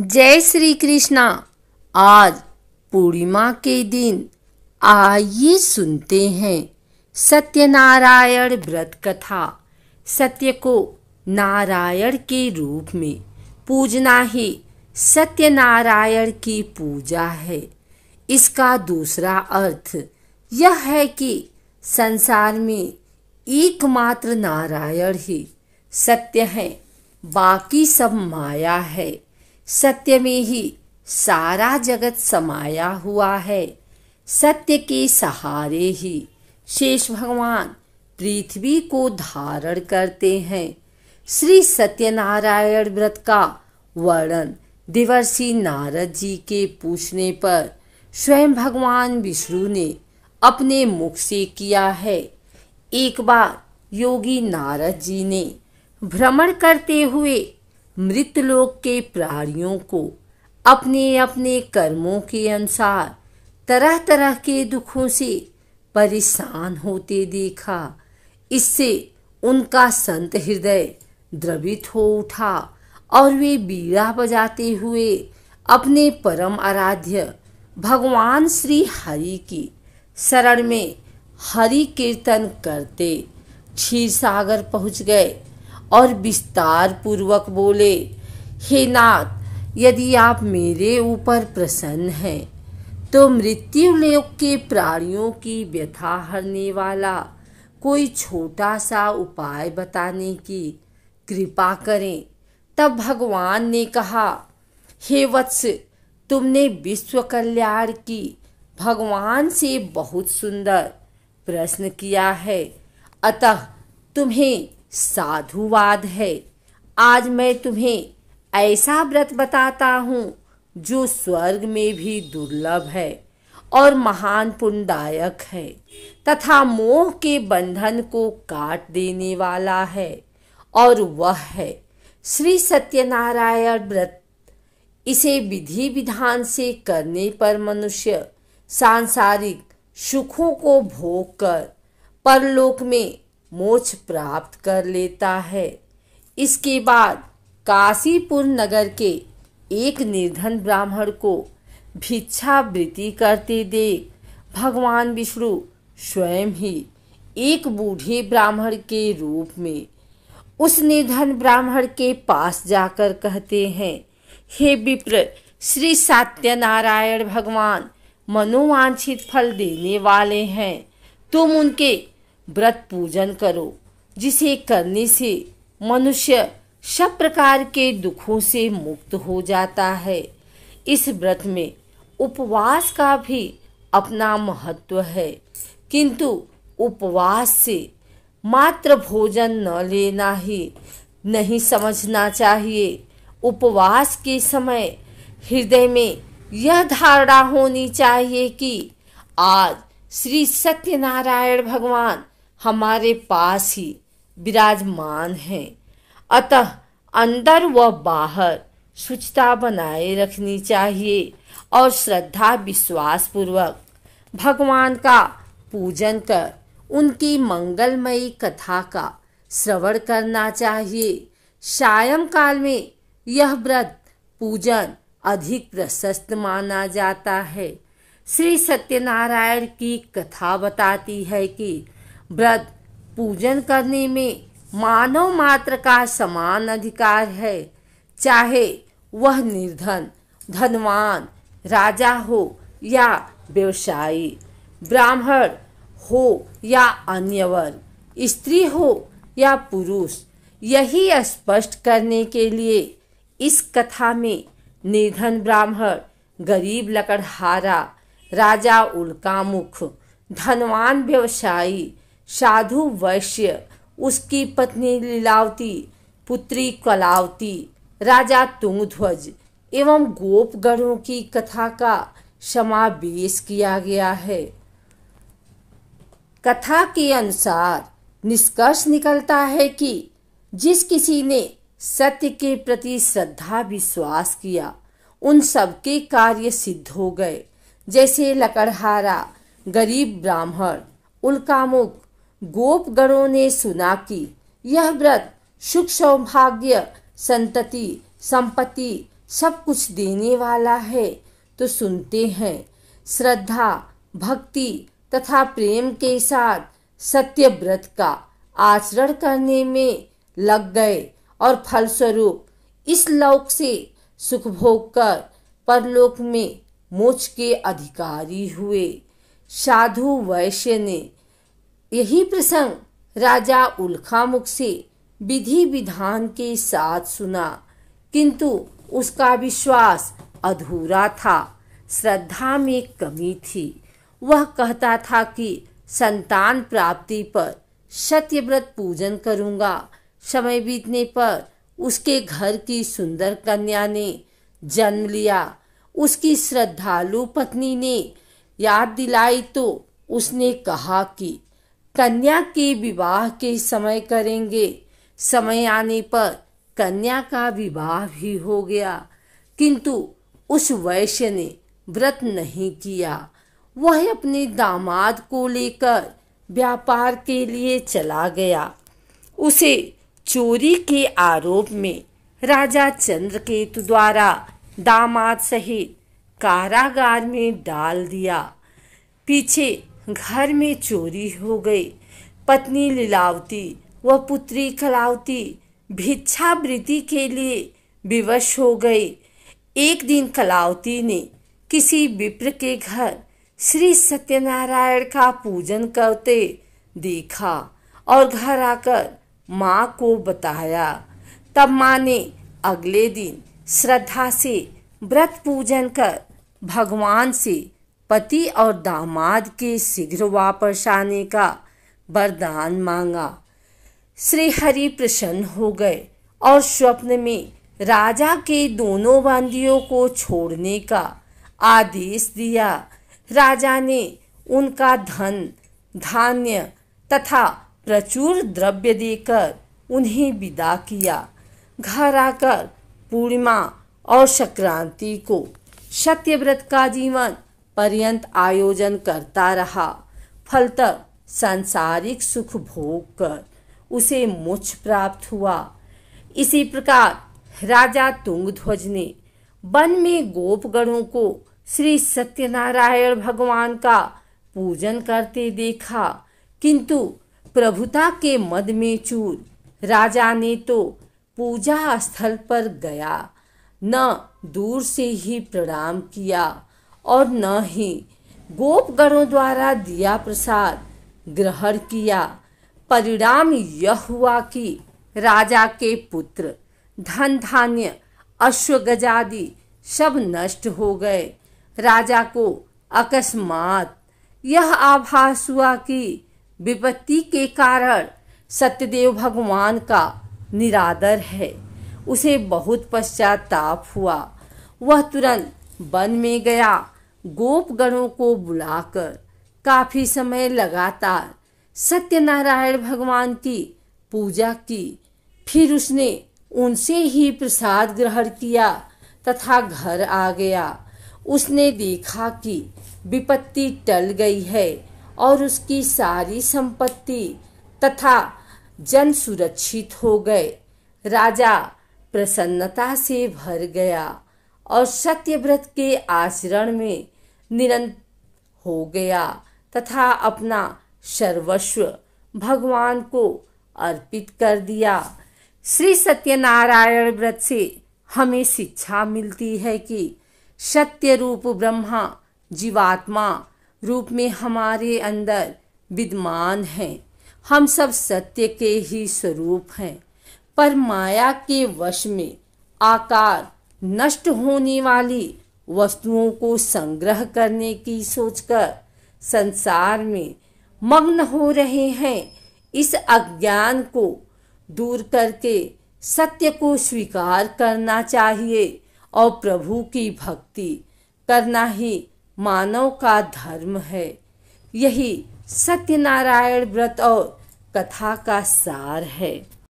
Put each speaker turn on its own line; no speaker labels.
जय श्री कृष्णा आज पूर्णिमा के दिन आइए सुनते हैं सत्यनारायण व्रत कथा सत्य को नारायण के रूप में पूजना ही सत्यनारायण की पूजा है इसका दूसरा अर्थ यह है कि संसार में एकमात्र नारायण ही सत्य है बाकी सब माया है सत्य में ही सारा जगत समाया हुआ है सत्य के सहारे ही शेष भगवान पृथ्वी को धारण करते हैं श्री सत्यनारायण व्रत का वर्णन देवर्षि नारद जी के पूछने पर स्वयं भगवान विष्णु ने अपने मुख से किया है एक बार योगी नारद जी ने भ्रमण करते हुए मृतलोक के प्राणियों को अपने अपने कर्मों के अनुसार तरह तरह के दुखों से परेशान होते देखा इससे उनका संत हृदय द्रवित हो उठा और वे बीड़ा बजाते हुए अपने परम आराध्य भगवान श्री हरि की शरण में हरि कीर्तन करते क्षीर सागर पहुँच गए और विस्तार पूर्वक बोले हे नाथ यदि आप मेरे ऊपर प्रसन्न हैं तो मृत्यु लोक के प्राणियों की व्यथा हरने वाला कोई छोटा सा उपाय बताने की कृपा करें तब भगवान ने कहा हे वत्स तुमने विश्व कल्याण की भगवान से बहुत सुंदर प्रश्न किया है अतः तुम्हें साधुवाद है आज मैं तुम्हें ऐसा व्रत बताता हूँ जो स्वर्ग में भी दुर्लभ है और महान पुण्यदायक है तथा मोह के बंधन को काट देने वाला है और वह है श्री सत्यनारायण व्रत इसे विधि विधान से करने पर मनुष्य सांसारिक सुखों को भोग कर परलोक में मोक्ष प्राप्त कर लेता है इसके बाद काशीपुर नगर के एक निर्धन ब्राह्मण को भिक्षावृत्ति करते देख भगवान विष्णु स्वयं ही एक बूढ़े ब्राह्मण के रूप में उस निर्धन ब्राह्मण के पास जाकर कहते हैं हे विप्र श्री सत्यनारायण भगवान मनोवांछित फल देने वाले हैं तुम उनके व्रत पूजन करो जिसे करने से मनुष्य सब प्रकार के दुखों से मुक्त हो जाता है इस व्रत में उपवास का भी अपना महत्व है किंतु उपवास से मात्र भोजन न लेना ही नहीं समझना चाहिए उपवास के समय हृदय में यह धारणा होनी चाहिए कि आज श्री सत्यनारायण भगवान हमारे पास ही विराजमान है अतः अंदर व बाहर शुचता बनाए रखनी चाहिए और श्रद्धा विश्वास पूर्वक भगवान का पूजन कर उनकी मंगलमयी कथा का श्रवण करना चाहिए सायंकाल में यह व्रत पूजन अधिक प्रशस्त माना जाता है श्री सत्यनारायण की कथा बताती है कि व्रत पूजन करने में मानव मात्र का समान अधिकार है चाहे वह निर्धन धनवान राजा हो या व्यवसायी ब्राह्मण हो या अन्य वर्ग स्त्री हो या पुरुष यही स्पष्ट करने के लिए इस कथा में निर्धन ब्राह्मण गरीब लकड़हारा राजा उल्कामुख धनवान व्यवसायी साधु वैश्य उसकी पत्नी लीलावती पुत्री कलावती राजा तुंगध्वज एवं गोपगढ़ों की कथा का समावेश किया गया है कथा के अनुसार निष्कर्ष निकलता है कि जिस किसी ने सत्य के प्रति श्रद्धा विश्वास किया उन सबके कार्य सिद्ध हो गए जैसे लकड़हारा गरीब ब्राह्मण उल्कामुख गोपगणों ने सुना कि यह व्रत सुख सौभाग्य संतति संपत्ति सब कुछ देने वाला है तो सुनते हैं श्रद्धा भक्ति तथा प्रेम के साथ सत्य व्रत का आचरण करने में लग गए और फलस्वरूप इस लोक से सुख भोग कर परलोक में मोच के अधिकारी हुए साधु वैश्य ने यही प्रसंग राजा उल्खा मुख से विधि विधान के साथ सुना किंतु उसका विश्वास अधूरा था श्रद्धा में कमी थी वह कहता था कि संतान प्राप्ति पर सत्यव्रत पूजन करूंगा समय बीतने पर उसके घर की सुंदर कन्या ने जन्म लिया उसकी श्रद्धालु पत्नी ने याद दिलाई तो उसने कहा कि कन्या के विवाह के समय करेंगे समय आने पर कन्या का विवाह भी हो गया किंतु उस वैश्य ने व्रत नहीं किया वह अपने दामाद को लेकर व्यापार के लिए चला गया उसे चोरी के आरोप में राजा चंद्रकेतु द्वारा दामाद सहित कारागार में डाल दिया पीछे घर में चोरी हो गई पत्नी लीलावती व पुत्री कलावती भिक्षावृत्ति के लिए विवश हो गई एक दिन कलावती ने किसी विप्र के घर श्री सत्यनारायण का पूजन करते देखा और घर आकर माँ को बताया तब माँ ने अगले दिन श्रद्धा से व्रत पूजन कर भगवान से पति और दामाद के शीघ्र वापस आने का वरदान मांगा श्री हरि प्रसन्न हो गए और स्वप्न में राजा के दोनों बंदियों को छोड़ने का आदेश दिया राजा ने उनका धन धान्य तथा प्रचुर द्रव्य देकर उन्हें विदा किया घर आकर पूर्णिमा और संक्रांति को सत्यव्रत का जीवन पर्यंत आयोजन करता रहा फलत सांसारिक सुख भोग कर उसे मोक्ष प्राप्त हुआ इसी प्रकार राजा तुंगध्वज ने वन में गोपगणों को श्री सत्यनारायण भगवान का पूजन करते देखा किंतु प्रभुता के मद में चूर राजा ने तो पूजा स्थल पर गया न दूर से ही प्रणाम किया और न ही गोपगणों द्वारा दिया प्रसाद ग्रहण किया परिणाम यह हुआ कि राजा के पुत्र धन धान्य अश्वगजादि सब नष्ट हो गए राजा को अकस्मात यह आभास हुआ कि विपत्ति के कारण सत्यदेव भगवान का निरादर है उसे बहुत पश्चाताप हुआ वह तुरंत वन में गया गोपगणों को बुलाकर काफी समय लगातार सत्यनारायण भगवान की पूजा की फिर उसने उनसे ही प्रसाद ग्रहण किया तथा घर आ गया उसने देखा कि विपत्ति टल गई है और उसकी सारी संपत्ति तथा जन सुरक्षित हो गए राजा प्रसन्नता से भर गया और सत्यव्रत के आचरण में निरंत हो गया तथा अपना सर्वस्व भगवान को अर्पित कर दिया श्री सत्यनारायण व्रत से हमें शिक्षा मिलती है कि सत्य रूप ब्रह्मा जीवात्मा रूप में हमारे अंदर विद्यमान है हम सब सत्य के ही स्वरूप हैं पर माया के वश में आकार नष्ट होने वाली वस्तुओं को संग्रह करने की सोचकर संसार में मग्न हो रहे हैं इस अज्ञान को दूर करके सत्य को स्वीकार करना चाहिए और प्रभु की भक्ति करना ही मानव का धर्म है यही सत्यनारायण व्रत और कथा का सार है